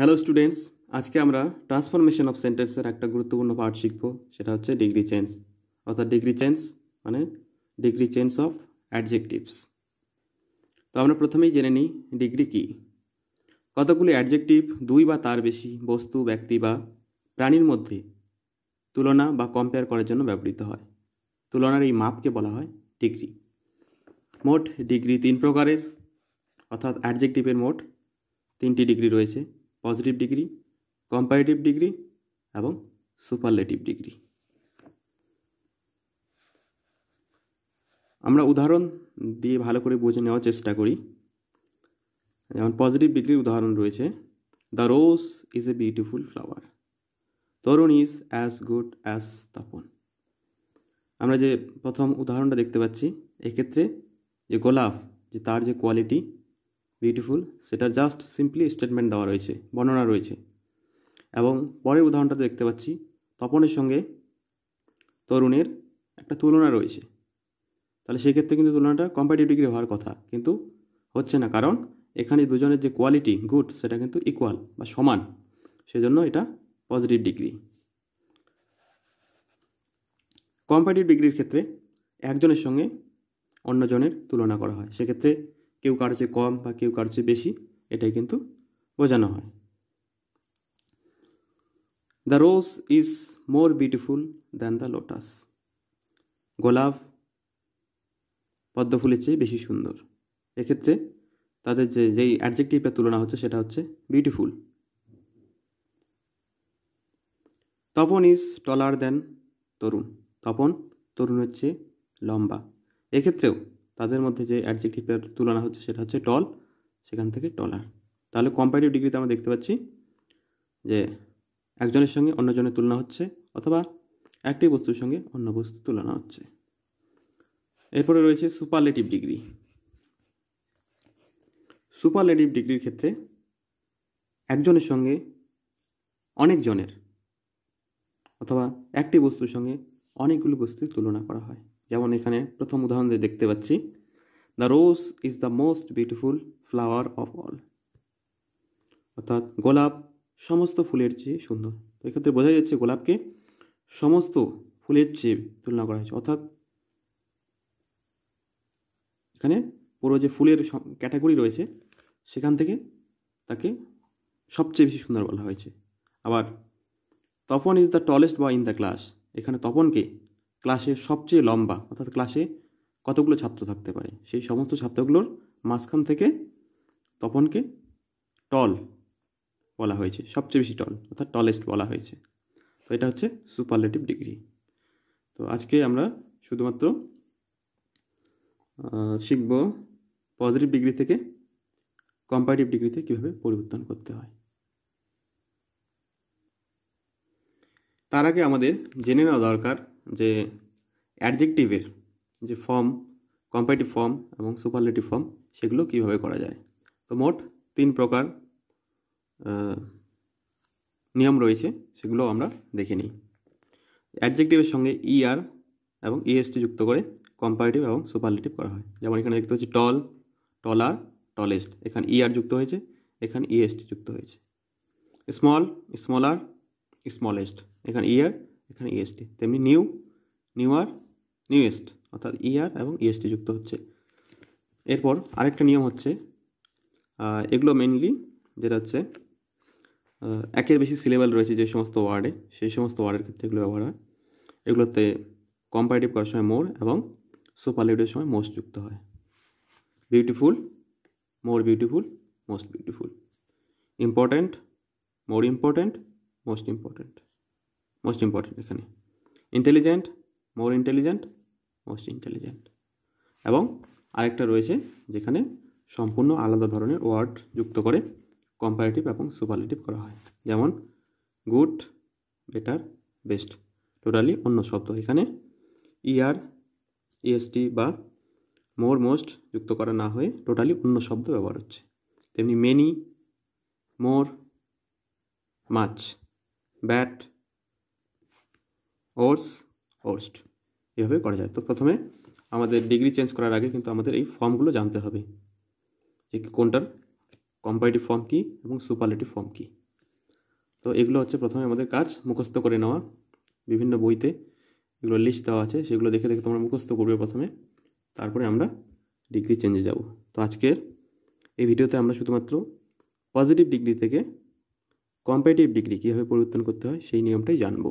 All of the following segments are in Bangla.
হ্যালো স্টুডেন্টস আজকে আমরা ট্রান্সফরমেশন অফ সেন্টেন্সের একটা গুরুত্বপূর্ণ পার্ট শিখব সেটা হচ্ছে ডিগ্রি চেঞ্জ অর্থাৎ ডিগ্রি চেঞ্জ মানে ডিগ্রি চেঞ্জ অফ অ্যাডজেকটিভস তো আমরা প্রথমেই জেনে নিই ডিগ্রি কী কতগুলি অ্যাডজেকটিভ দুই বা তার বেশি বস্তু ব্যক্তি বা প্রাণীর মধ্যে তুলনা বা কম্পেয়ার করার জন্য ব্যবহৃত হয় তুলনার এই মাপকে বলা হয় ডিগ্রি মোট ডিগ্রি তিন প্রকারের অর্থাৎ অ্যাডজেকটিভের মোট তিনটি ডিগ্রি রয়েছে পজিটিভ ডিগ্রি কম্পারেটিভ ডিগ্রি এবং সুপারলেটিভ ডিগ্রি আমরা উদাহরণ দিয়ে ভালো করে বুঝে নেওয়ার চেষ্টা করি যেমন পজিটিভ ডিগ্রির উদাহরণ রয়েছে the rose is a beautiful flower Tarun is as good as Tapan আমরা যে প্রথম উদাহরণটা দেখতে পাচ্ছি এক্ষেত্রে যে গোলাপ যে তার যে কোয়ালিটি বিউটিফুল সেটা জাস্ট সিম্পলি স্টেটমেন্ট দেওয়া রয়েছে বর্ণনা রয়েছে এবং পরের উদাহরণটাতে দেখতে পাচ্ছি তপনের সঙ্গে তরুণের একটা তুলনা রয়েছে তাহলে সেক্ষেত্রে কিন্তু তুলনাটা কম্পারেটিভ ডিগ্রি হওয়ার কথা কিন্তু হচ্ছে না কারণ এখানে দুজনের যে কোয়ালিটি গুড সেটা কিন্তু ইকুয়াল বা সমান সেজন্য এটা পজিটিভ ডিগ্রি কম্পারেটিভ ডিগ্রির ক্ষেত্রে একজনের সঙ্গে অন্যজনের তুলনা করা হয় সেক্ষেত্রে কেউ কারো চেয়ে কম বা কেউ কারো চেয়ে বেশি এটাই কিন্তু বোঝানো হয় the rose is more beautiful than the lotus গোলাপ পদ্মফুলের চেয়ে বেশি সুন্দর এক্ষেত্রে তাদের যে যেই অ্যাডজেক্টিভটা তুলনা হচ্ছে সেটা হচ্ছে beautiful Tapan is taller than Tarun Tapan তরুণের চেয়ে লম্বা এক্ষেত্রেও তাদের মধ্যে যে অ্যাডজেক্টিভটার তুলনা হচ্ছে সেটা হচ্ছে টল সেখান থেকে টলার তাহলে কম্পারিটিভ ডিগ্রিতে আমরা দেখতে পাচ্ছি যে একজনের সঙ্গে অন্যজনের তুলনা হচ্ছে অথবা একটি বস্তুর সঙ্গে অন্য বস্তুর তুলনা হচ্ছে এরপরে রয়েছে সুপারলেটিভ ডিগ্রি সুপারলেটিভ ডিগ্রির ক্ষেত্রে একজনের সঙ্গে অনেকজনের অথবা একটি বস্তুর সঙ্গে অনেকগুলো বস্তুর তুলনা করা হয় যেমন এখানে প্রথম উদাহরণ দেখতে পাচ্ছি the rose is the most beautiful flower of all অর্থাৎ গোলাপ সমস্ত ফুলের চেয়ে সুন্দর তো এক্ষেত্রে বোঝা যাচ্ছে গোলাপকে সমস্ত ফুলের চেয়ে তুলনা করা হয়েছে অর্থাৎ এখানে পুরো যে ফুলের ক্যাটাগরি রয়েছে সেখান থেকে তাকে সবচেয়ে বেশি সুন্দর বলা হয়েছে আবার Tapan is the tallest boy in the class এখানে তপনকে ক্লাসে সবচেয়ে লম্বা অর্থাৎ ক্লাসে কতগুলো ছাত্র থাকতে পারে সেই সমস্ত ছাত্রগুলোর মাঝখান থেকে তপনকে টল বলা হয়েছে সবচেয়ে বেশি টল অর্থাৎ টলেস্ট বলা হয়েছে তো এটা হচ্ছে সুপারলেটিভ ডিগ্রি তো আজকে আমরা শুধুমাত্র শিখব পজিটিভ ডিগ্রি থেকে কম্পারেটিভ ডিগ্রিতে কীভাবে পরিবর্তন করতে হয় তার আগে আমাদের জেনে নেওয়া দরকার যে অ্যাডজেক্টিভের যে ফর্ম কম্পারেটিভ ফর্ম এবং সুপারলেটিভ ফর্ম সেগুলো কিভাবে করা যায় তো মোট তিন প্রকার নিয়ম রয়েছে সেগুলো আমরা দেখে নিই অ্যাডজেক্টিভের সঙ্গে ইআর er এবং ইএসটি যুক্ত করে কম্পারেটিভ এবং সুপারলেটিভ করা হয় যেমন এখানে দেখতে হচ্ছে টল টলার টলেস্ট এখানে ইআর er যুক্ত হয়েছে এখানে ইএসটি যুক্ত হয়েছে স্মল স্মলার স্মলেস্ট এখানে ইয়ার er এখানে ইএসটি তেমনি নিউ নিউ আর নিউয়েস্ট e অর্থাৎ ইআর e এবং ইএসটি e যুক্ত হচ্ছে এরপর আরেকটা নিয়ম হচ্ছে এগুলো মেনলি যেটা হচ্ছে একের বেশি সিলেবেল রয়েছে যে সমস্ত ওয়ার্ডে সেই সমস্ত ওয়ার্ডের ক্ষেত্রে এগুলো ব্যবহার হয় এগুলোতে কম্পারেটিভ করার সময় মোর এবং সুপারলেটিভের সময় মোস্ট যুক্ত হয় beautiful more beautiful most beautiful important more important most important most important এখানে intelligent more intelligent most intelligent এবং আরেকটা রয়েছে যেখানে সম্পূর্ণ আলাদা ধরনের ওয়ার্ড যুক্ত করে কম্পারেটিভ এবং সুপারলেটিভ করা হয় যেমন গুড বেটার বেস্ট টোটালি অন্য শব্দ এখানে ইয়ার er, ইএসটি বা মোর মোস্ট যুক্ত করা না হয়ে টোটালি অন্য শব্দ ব্যবহার হচ্ছে তেমনি many more much bad worse worst এভাবে করা যায় তো প্রথমে আমাদের ডিগ্রি চেঞ্জ করার আগে কিন্তু আমাদের এই ফর্মগুলো জানতে হবে যে কোনটার কম্পারেটিভ ফর্ম কী এবং সুপারলেটিভ ফর্ম কী তো এগুলো হচ্ছে প্রথমে আমাদের কাজ মুখস্থ করে নেওয়া বিভিন্ন বইতে এগুলো লিস্ট দেওয়া আছে সেগুলো দেখে দেখে তোমরা মুখস্থ করবে প্রথমে তারপরে আমরা ডিগ্রি চেঞ্জে যাব তো আজকের এই ভিডিওতে আমরা শুধুমাত্র পজিটিভ ডিগ্রি থেকে কম্পারেটিভ ডিগ্রি কীভাবে পরিবর্তন করতে হয় সেই নিয়মটাই জানবো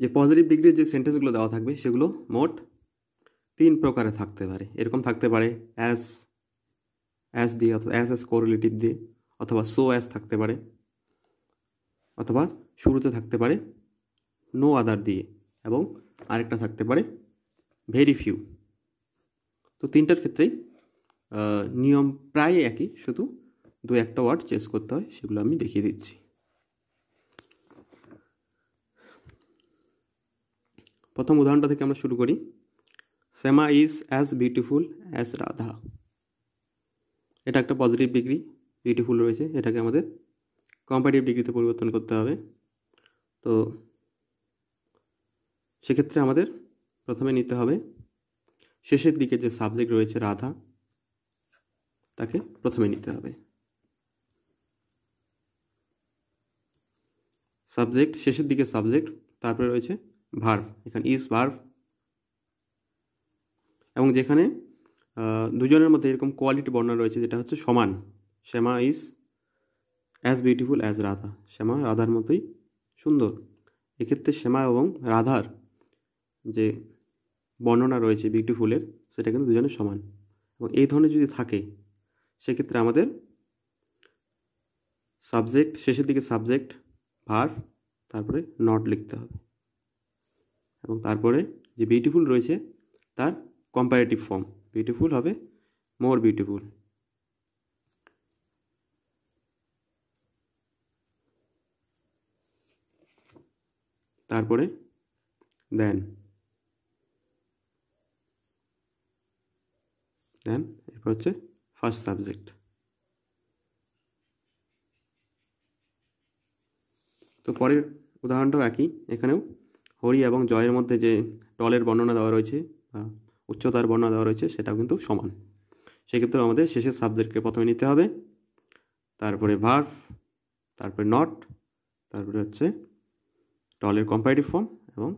যে পজিটিভ ডিগ্রির যে সেন্টেন্সগুলো দেওয়া থাকবে সেগুলো মোট তিন প্রকারে থাকতে পারে এরকম থাকতে পারে অ্যাস অ্যাস দিয়ে অথবা অ্যাস অ্যাস কোরিলেটিভ দিয়ে অথবা সো অ্যাস থাকতে পারে অথবা শুরুতে থাকতে পারে নো আদার দিয়ে এবং আরেকটা থাকতে পারে ভেরি ফিউ তো তিনটার ক্ষেত্রেই নিয়ম প্রায় একই শুধু দু একটা ওয়ার্ড চেস করতে হয় সেগুলো আমি দেখিয়ে দিচ্ছি প্রথম উদাহরণটা থেকে আমরা শুরু করি Shyama is as beautiful as Radha এটা একটা পজিটিভ ডিগ্রি বিউটিফুল রয়েছে এটাকে আমাদের কম্পারেটিভ ডিগ্রিতে পরিবর্তন করতে হবে তো সেক্ষেত্রে আমাদের প্রথমে নিতে হবে শেষের দিকে যে সাবজেক্ট রয়েছে রাধা তাকে প্রথমে নিতে হবে সাবজেক্ট শেষের দিকে সাবজেক্ট তারপরে রয়েছে ভার্ভ এখানে ইজ ভার্ভ এবং যেখানে দুজনের মধ্যে এরকম কোয়ালিটি বর্ণনা রয়েছে যেটা হচ্ছে সমান Shyama is as beautiful as Radha Shyama রাধার মতোই সুন্দর এক্ষেত্রে শ্যামা এবং রাধার যে বর্ণনা রয়েছে বিউটিফুলের সেটা কিন্তু দুজনের সমান এবং এই ধরনের যদি থাকে সেক্ষেত্রে আমাদের সাবজেক্ট শেষের দিকে সাবজেক্ট ভার্ভ তারপরে নট লিখতে হবে এবং তারপরে যে বিউটিফুল রয়েছে তার কম্পারেটিভ ফর্ম বিউটিফুল হবে মোর বিউটিফুল তারপরে দেন দেন এরপর হচ্ছে ফার্স্ট সাবজেক্ট তো পরের উদাহরণটাও একই এখানেও হরি এবং জয়ের মধ্যে যে টলের বর্ণনা দেওয়া রয়েছে বা উচ্চতার বর্ণনা দেওয়া রয়েছে সেটাও কিন্তু সমান সেক্ষেত্রে আমাদের শেষের সাবজেক্টকে প্রথমে নিতে হবে তারপরে ভার্ভ তারপরে নট তারপরে হচ্ছে টলের কম্পারেটিভ ফর্ম এবং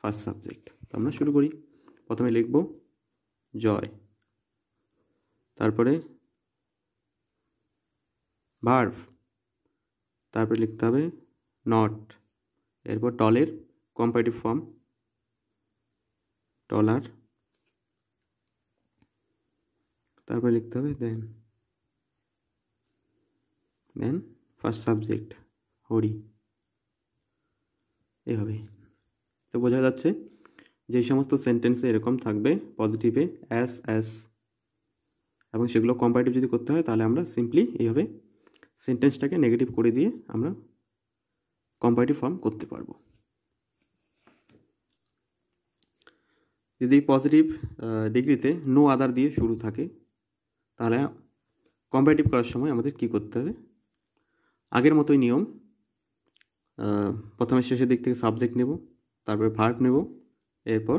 ফার্স্ট সাবজেক্ট তো আমরা শুরু করি প্রথমে লিখব জয় তারপরে ভার্ভ তারপরে লিখতে হবে নট এরপর টলের কম্পারেটিভ ফর্ম ডলার তারপরে লিখতে হবে than than first subject Hari এভাবে তো বোঝা যাচ্ছে যে সমস্ত সেন্টেন্সে এরকম থাকবে পজিটিভে অ্যাস অ্যাস এবং সেগুলো কম্পারেটিভ যদি করতে হয় তাহলে আমরা সিম্পলি এইভাবে সেন্টেন্সটাকে নেগেটিভ করে দিয়ে আমরা কম্পারেটিভ ফর্ম করতে পারবো যদি পজিটিভ ডিগ্রিতে নো আদার দিয়ে শুরু থাকে তাহলে কম্পারেটিভ করার সময় আমাদের কি করতে হবে আগের মতোই নিয়ম প্রথমে শেষের দিক থেকে সাবজেক্ট নেব তারপরে ভার্ব নেব এরপর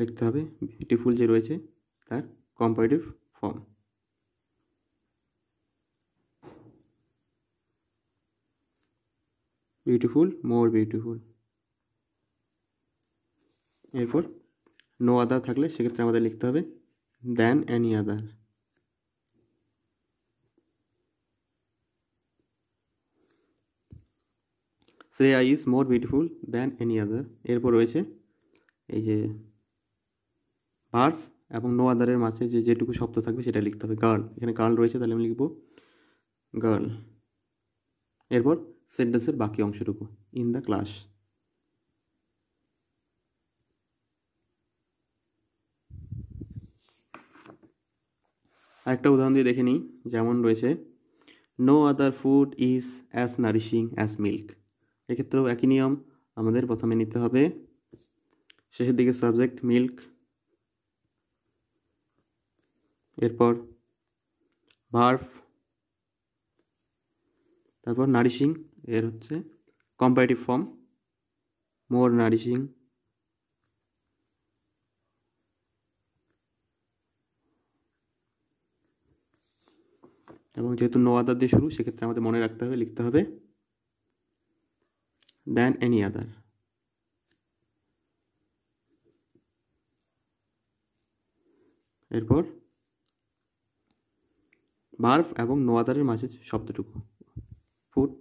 লিখতে হবে বিউটিফুল যে রয়েছে তার comparative form beautiful more beautiful এরপর নো আদার থাকলে সেক্ষেত্রে আমাদের লিখতে হবে than any other Shreya is more beautiful than any other এরপর রয়েছে এই যে ভার্ফ এবং নো আদারের মাঝে যে যেটুকু শব্দ থাকবে সেটা লিখতে হবে গার্ল এখানে গার্ল রয়েছে তাহলে আমি লিখব গার্ল এরপর সেন্টেন্সের বাকি অংশটুকু ইন দ্য ক্লাস আরেকটা উদাহরণ দিয়ে দেখে নিই যেমন রয়েছে no other food is as nourishing as milk এক্ষেত্রেও একই নিয়ম আমাদের প্রথমে নিতে হবে শেষের দিকে সাবজেক্ট মিল্ক এরপর ভার্ভ তারপর নারিশিং এর হচ্ছে কম্পারেটিভ ফর্ম মোর নারিশিং এবং যেহেতু নো আদার দিয়ে শুরু সেক্ষেত্রে আমাদের মনে রাখতে হবে লিখতে হবে দেন এনি আদার এরপর বার্ফ এবং নো আদারের মাঝে শব্দটুকু ফুট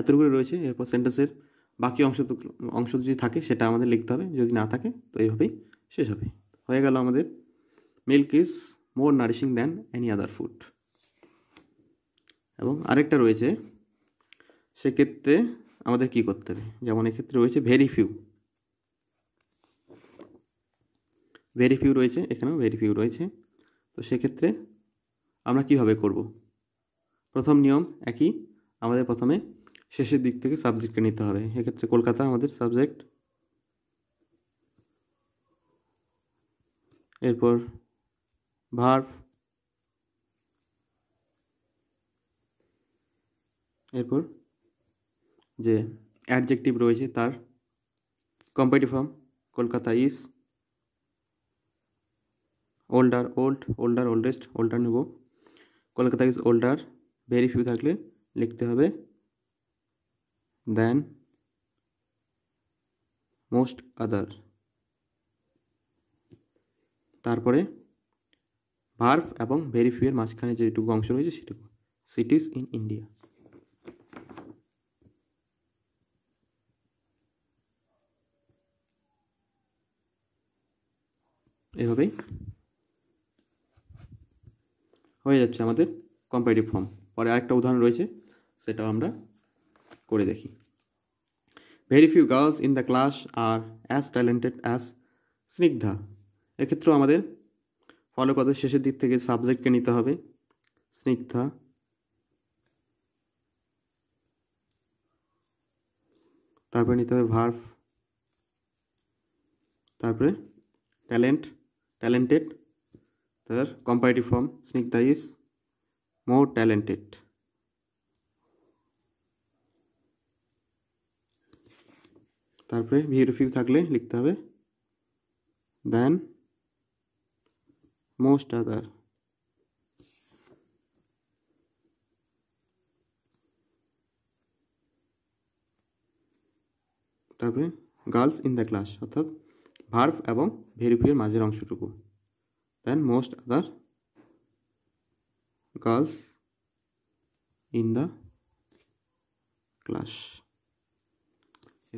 এতটুকুই রয়েছে এরপর সেন্টেন্সের বাকি অংশ অংশ যদি থাকে সেটা আমাদের লিখতে হবে যদি না থাকে তো এইভাবেই শেষ হবে হয়ে গেল আমাদের milk is more nourishing than any other food এবং আরেকটা রয়েছে সেক্ষেত্রে আমাদের কি করতে হবে যেমন এক্ষেত্রে রয়েছে ভেরি ফিউ ভেরি ফিউ রয়েছে এখানেও ভেরি ফিউ রয়েছে তো সেক্ষেত্রে আমরা কিভাবে করব। প্রথম নিয়ম একই আমাদের প্রথমে শেষের দিক থেকে সাবজেক্টকে নিতে হবে এক্ষেত্রে কলকাতা আমাদের সাবজেক্ট এরপর ভার্ভ এরপর যে অ্যাডজেক্টিভ রয়েছে তার comparative form Kolkata is older old older oldest older নিব Kolkata is older very few থাকলে লিখতে হবে দেন মোস্ট আদার তারপরে ভার্ভ এবং ভেরিফিউয়ের মাঝখানে যেটুকু অংশ রয়েছে সেটুকু সিটিস ইন ইন্ডিয়া এভাবেই হয়ে যাচ্ছে আমাদের কম্পারেটিভ ফর্ম পরে আরেকটা উদাহরণ রয়েছে সেটাও আমরা করে দেখি very few girls in the class are as talented as Snigdha এক্ষেত্রেও আমাদের ভালো করে শেষের দিক থেকে সাবজেক্ট কে নিতে হবে স্নেকথা তারপরে নিতে হবে ভার্ব তারপরে ট্যালেন্ট ট্যালেন্টেড তার comparative form Snigdha is more talented তারপরে ভি আর ফিউ থাকলে লিখতে হবে দেন most other তারপরে গার্লস ইন দ্য ক্লাস অর্থাৎ ভার্ভ এবং ভেরিফিয়ের মাঝের অংশটুকু than most other girls in the class